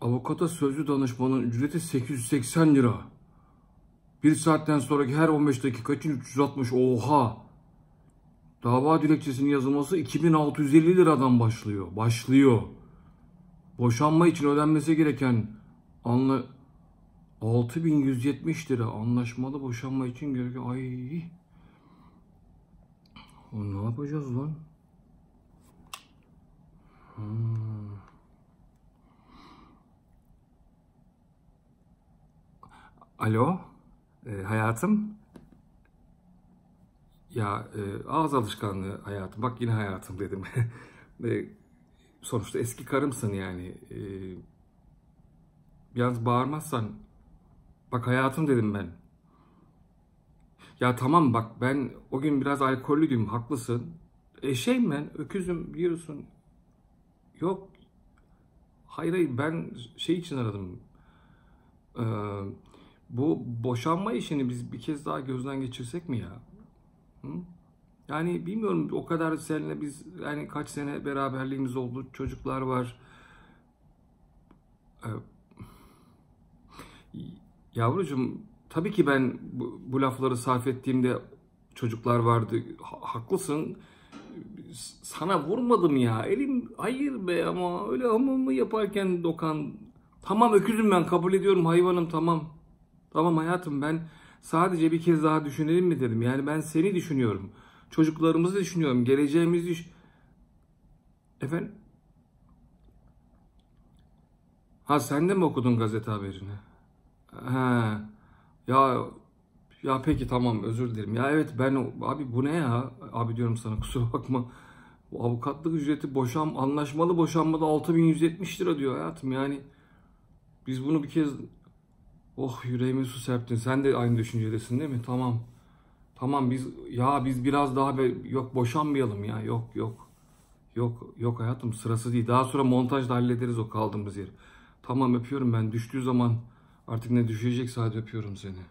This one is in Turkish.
Avukata sözlü danışmanın ücreti 880 lira. Bir saatten sonraki her 15 dakika için 360 oha. Dava dilekçesinin yazılması 2650 liradan başlıyor. Başlıyor. Boşanma için ödenmesi gereken anla 6170 lira anlaşmalı boşanma için gereken ay. O ne yapacağız lan? Alo, e, hayatım. Ya e, ağız alışkanlığı hayatım. Bak yine hayatım dedim. e, sonuçta eski karımsın yani. E, yalnız bağırmazsan, bak hayatım dedim ben. Ya tamam bak ben o gün biraz alkollüydüm, haklısın. E şeyim ben, öküzüm biliyorsun. Yok, hayır hayır ben şey için aradım. Eee bu boşanma işini biz bir kez daha gözden geçirsek mi ya? Hı? Yani bilmiyorum o kadar seninle biz yani kaç sene beraberliğimiz oldu. Çocuklar var. Ee, yavrucuğum tabii ki ben bu, bu lafları sarf ettiğimde çocuklar vardı. Ha, haklısın. Sana vurmadım ya. Elim hayır be ama öyle hamamı yaparken dokan. Tamam öküzüm ben kabul ediyorum hayvanım tamam. Tamam hayatım ben sadece bir kez daha düşünelim mi dedim. Yani ben seni düşünüyorum. Çocuklarımızı düşünüyorum. Geleceğimizi düş... Efendim? Ha sen de mi okudun gazete haberini? Ha. Ya ya peki tamam özür dilerim. Ya evet ben abi bu ne ya? Abi diyorum sana kusura bakma. Bu avukatlık ücreti boşam anlaşmalı boşanmada 6170 lira diyor hayatım. Yani biz bunu bir kez Oh yüreğime su serptin. Sen de aynı düşüncedesin değil mi? Tamam. Tamam biz ya biz biraz daha be, yok boşanmayalım ya. Yok yok. Yok yok hayatım sırası değil. Daha sonra montajla hallederiz o kaldığımız yeri. Tamam öpüyorum ben. Düştüğü zaman artık ne düşecekse hadi öpüyorum seni.